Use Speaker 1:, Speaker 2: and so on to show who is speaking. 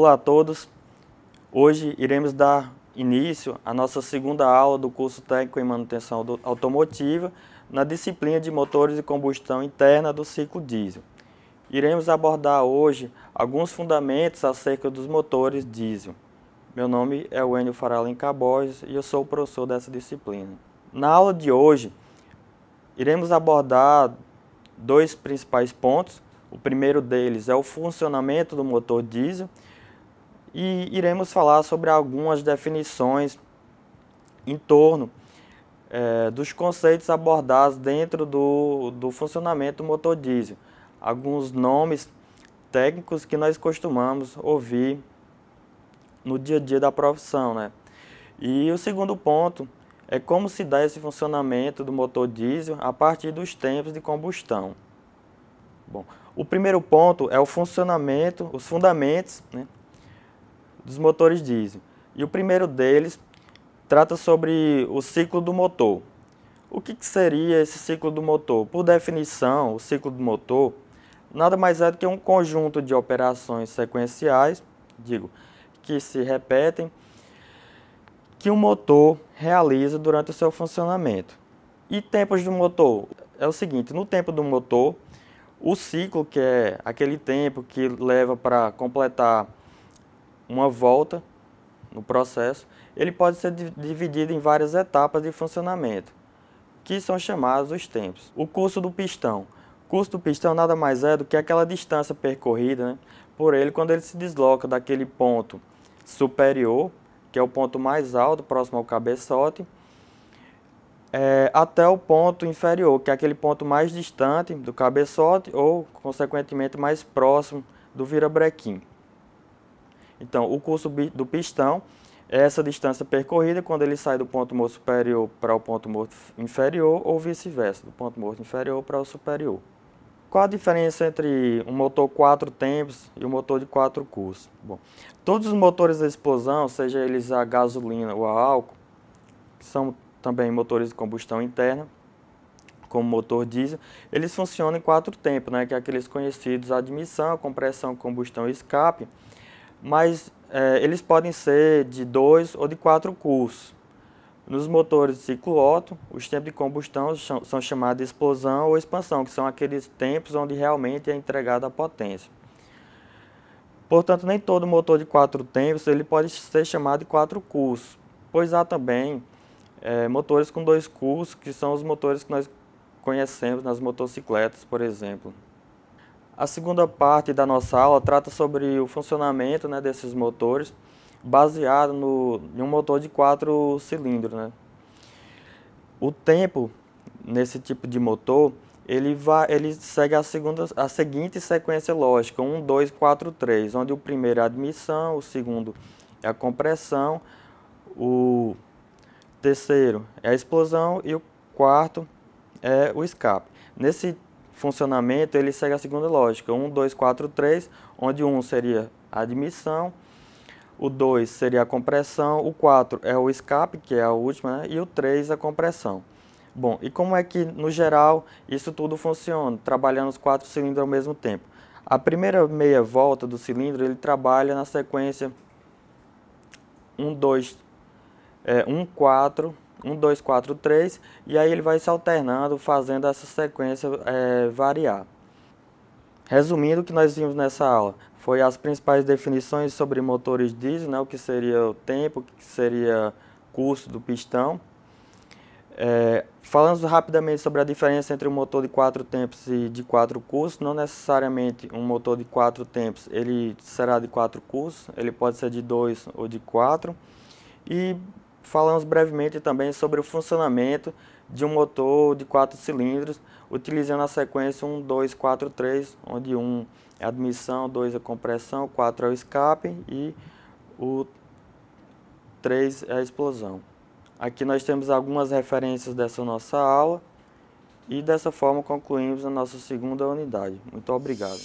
Speaker 1: Olá a todos. Hoje iremos dar início à nossa segunda aula do curso técnico em manutenção automotiva na disciplina de motores de combustão interna do ciclo diesel. Iremos abordar hoje alguns fundamentos acerca dos motores diesel. Meu nome é Wênio Faralem Cabos e eu sou o professor dessa disciplina. Na aula de hoje, iremos abordar dois principais pontos. O primeiro deles é o funcionamento do motor diesel e iremos falar sobre algumas definições em torno é, dos conceitos abordados dentro do, do funcionamento do motor diesel. Alguns nomes técnicos que nós costumamos ouvir no dia a dia da profissão. Né? E o segundo ponto é como se dá esse funcionamento do motor diesel a partir dos tempos de combustão. Bom, o primeiro ponto é o funcionamento, os fundamentos né, dos motores diesel. E o primeiro deles trata sobre o ciclo do motor. O que, que seria esse ciclo do motor? Por definição, o ciclo do motor nada mais é do que um conjunto de operações sequenciais, digo, que se repetem, que o motor realiza durante o seu funcionamento. E tempos do motor? É o seguinte, no tempo do motor, o ciclo, que é aquele tempo que leva para completar uma volta no processo, ele pode ser dividido em várias etapas de funcionamento, que são chamados os tempos. O curso do pistão. O curso do pistão nada mais é do que aquela distância percorrida né, por ele quando ele se desloca daquele ponto superior, que é o ponto mais alto, próximo ao cabeçote, é, até o ponto inferior, que é aquele ponto mais distante do cabeçote ou, consequentemente, mais próximo do virabrequim. Então, o curso do pistão é essa distância percorrida quando ele sai do ponto morto superior para o ponto morto inferior ou vice-versa, do ponto morto inferior para o superior. Qual a diferença entre um motor quatro tempos e um motor de quatro cursos? Bom, todos os motores de explosão, seja eles a gasolina ou a álcool, são também motores de combustão interna, como motor diesel, eles funcionam em quatro tempos, né, que é aqueles conhecidos admissão, compressão, combustão e escape mas é, eles podem ser de dois ou de quatro cursos. Nos motores de ciclo Otto, os tempos de combustão são chamados de explosão ou expansão, que são aqueles tempos onde realmente é entregada a potência. Portanto, nem todo motor de quatro tempos ele pode ser chamado de quatro cursos, pois há também é, motores com dois cursos, que são os motores que nós conhecemos nas motocicletas, por exemplo. A segunda parte da nossa aula trata sobre o funcionamento né, desses motores, baseado no, em um motor de quatro cilindros. Né? O tempo nesse tipo de motor, ele, vai, ele segue a, segunda, a seguinte sequência lógica, 1, 2, 4, 3, onde o primeiro é a admissão, o segundo é a compressão, o terceiro é a explosão e o quarto é o escape. Nesse funcionamento ele segue a segunda lógica: 1, 2, 4, 3, onde 1 seria a admissão, o 2 seria a compressão, o 4 é o escape, que é a última, né? e o 3 a compressão. Bom, e como é que no geral isso tudo funciona, trabalhando os quatro cilindros ao mesmo tempo? A primeira meia volta do cilindro ele trabalha na sequência 1, 2, 1, 4, 1, 2, 4, 3, e aí ele vai se alternando, fazendo essa sequência é, variar. Resumindo o que nós vimos nessa aula, foi as principais definições sobre motores diesel, né, o que seria o tempo, o que seria custo do pistão. É, falando rapidamente sobre a diferença entre um motor de quatro tempos e de quatro cursos, não necessariamente um motor de quatro tempos ele será de quatro cursos, ele pode ser de dois ou de quatro. E falamos brevemente também sobre o funcionamento de um motor de quatro cilindros, utilizando a sequência 1, 2, 4, 3, onde 1 é admissão, 2 é compressão, 4 é o escape e o 3 é a explosão. Aqui nós temos algumas referências dessa nossa aula e dessa forma concluímos a nossa segunda unidade. Muito obrigado.